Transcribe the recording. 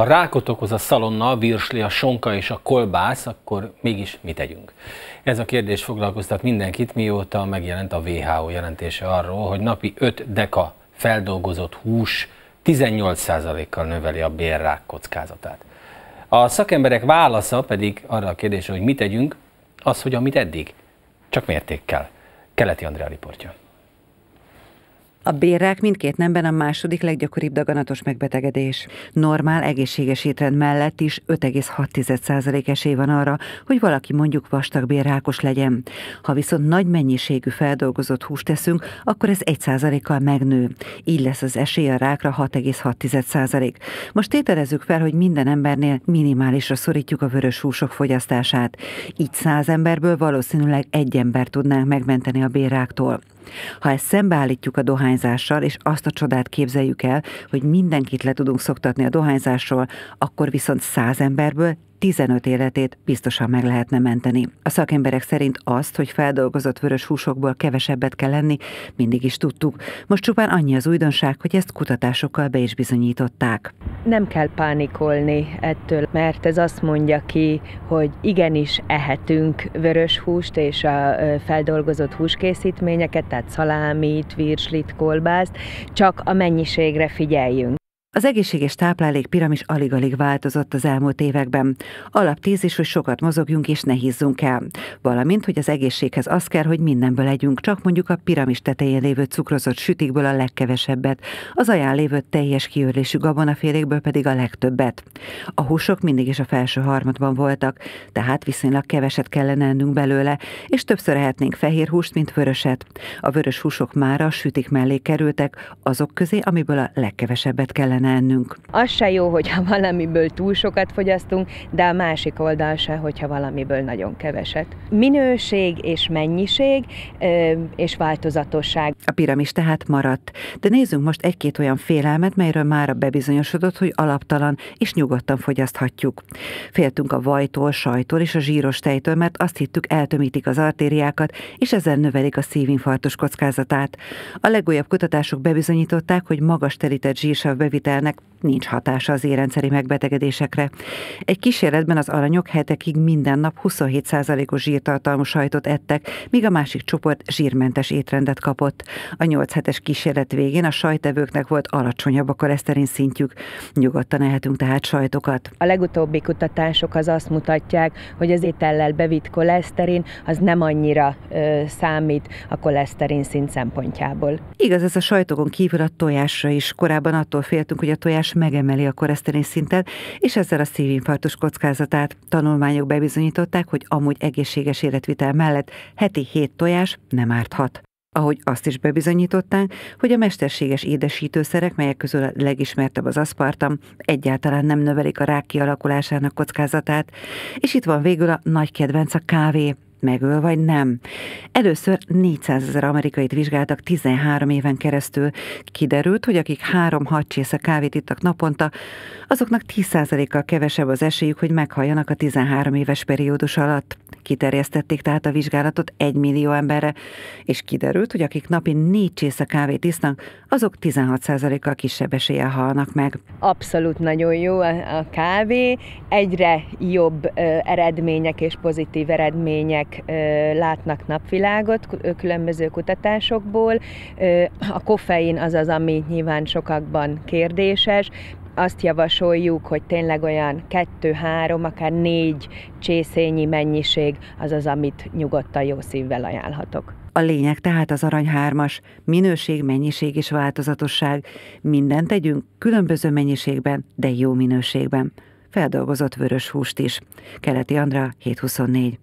Ha rákot okoz a szalonna, a virsli, a sonka és a kolbász, akkor mégis mit tegyünk? Ez a kérdés foglalkoztat mindenkit, mióta megjelent a WHO jelentése arról, hogy napi 5 deka feldolgozott hús 18%-kal növeli a bérrák kockázatát. A szakemberek válasza pedig arra a kérdésre, hogy mit tegyünk, az, hogy amit eddig, csak mértékkel. Keleti Andrea riportja. A bérrák mindkét nemben a második leggyakoribb daganatos megbetegedés. Normál egészséges étrend mellett is 5,6% esély van arra, hogy valaki mondjuk vastag bérrákos legyen. Ha viszont nagy mennyiségű feldolgozott húst teszünk, akkor ez 1%-kal megnő. Így lesz az esély a rákra 6,6%. Most tételezzük fel, hogy minden embernél minimálisra szorítjuk a vörös húsok fogyasztását. Így 100 emberből valószínűleg egy ember tudnánk megmenteni a bérráktól. Ha ezt szembeállítjuk a dohányzással, és azt a csodát képzeljük el, hogy mindenkit le tudunk szoktatni a dohányzásról, akkor viszont száz emberből 15 életét biztosan meg lehetne menteni. A szakemberek szerint azt, hogy feldolgozott vörös húsokból kevesebbet kell lenni, mindig is tudtuk. Most csupán annyi az újdonság, hogy ezt kutatásokkal be is bizonyították nem kell pánikolni ettől, mert ez azt mondja ki, hogy igenis ehetünk vörös húst és a feldolgozott húskészítményeket, tehát szalámit, virslit, kolbászt, csak a mennyiségre figyeljünk. Az egészséges táplálék piramis alig-alig változott az elmúlt években. Alaptézis, hogy sokat mozogjunk és ne hízzunk el. Valamint, hogy az egészséghez az kell, hogy mindenből legyünk, csak mondjuk a piramis tetején lévő cukrozott sütikből a legkevesebbet, az aján lévő teljes kiőrlésű gabonafélékből pedig a legtöbbet. A húsok mindig is a felső harmadban voltak, tehát viszonylag keveset kellene ennünk belőle, és többször ehetnénk fehér húst, mint vöröset. A vörös húsok mára a sütik mellé kerültek, azok közé, amiből a legkevesebbet kellene kellene ennünk. Az se jó, hogyha valamiből túl sokat fogyasztunk, de a másik oldal se, hogyha valamiből nagyon keveset. Minőség és mennyiség és változatosság. A piramis tehát maradt. De nézzünk most egy-két olyan félelmet, melyről már a bebizonyosodott, hogy alaptalan és nyugodtan fogyaszthatjuk. Féltünk a vajtól, sajtól és a zsíros tejtől, mert azt hittük eltömítik az artériákat, és ezzel növelik a szívinfarktus kockázatát. A legújabb kutatások bebizonyították, hogy magas terített zsírsav bevitel ételnek nincs hatása az érrendszeri megbetegedésekre. Egy kísérletben az aranyok hetekig minden nap 27%-os zsírtartalmú sajtot ettek, míg a másik csoport zsírmentes étrendet kapott. A 8 hetes kísérlet végén a sajtevőknek volt alacsonyabb a koleszterin szintjük. Nyugodtan ehetünk tehát sajtokat. A legutóbbi kutatások az azt mutatják, hogy az étellel bevitt koleszterin az nem annyira ö, számít a koleszterin szint szempontjából. Igaz, ez a sajtokon kívül a tojásra is. Korábban attól féltünk, hogy a tojás megemeli a koreszterin szintet, és ezzel a szívinfarktus kockázatát. Tanulmányok bebizonyították, hogy amúgy egészséges életvitel mellett heti hét tojás nem árthat. Ahogy azt is bebizonyították, hogy a mesterséges édesítőszerek, melyek közül a legismertebb az aszpartam, egyáltalán nem növelik a rák kialakulásának kockázatát. És itt van végül a nagy kedvenc a kávé megöl vagy nem. Először 400 ezer amerikait vizsgáltak 13 éven keresztül. Kiderült, hogy akik három hadcsésze kávét ittak naponta, azoknak 10%-kal kevesebb az esélyük, hogy meghalljanak a 13 éves periódus alatt kiterjesztették tehát a vizsgálatot egy millió emberre, és kiderült, hogy akik napi négy csésze kávét isznak, azok 16%-kal kisebb eséllyel halnak meg. Abszolút nagyon jó a kávé, egyre jobb eredmények és pozitív eredmények látnak napvilágot különböző kutatásokból. a koffein az az, ami nyilván sokakban kérdéses, azt javasoljuk, hogy tényleg olyan kettő, három, akár négy csészényi mennyiség az az, amit nyugodtan jó szívvel ajánlhatok. A lényeg tehát az arany hármas, minőség, mennyiség és változatosság. Mindent tegyünk különböző mennyiségben, de jó minőségben. Feldolgozott vörös húst is. Keleti Andra, 724.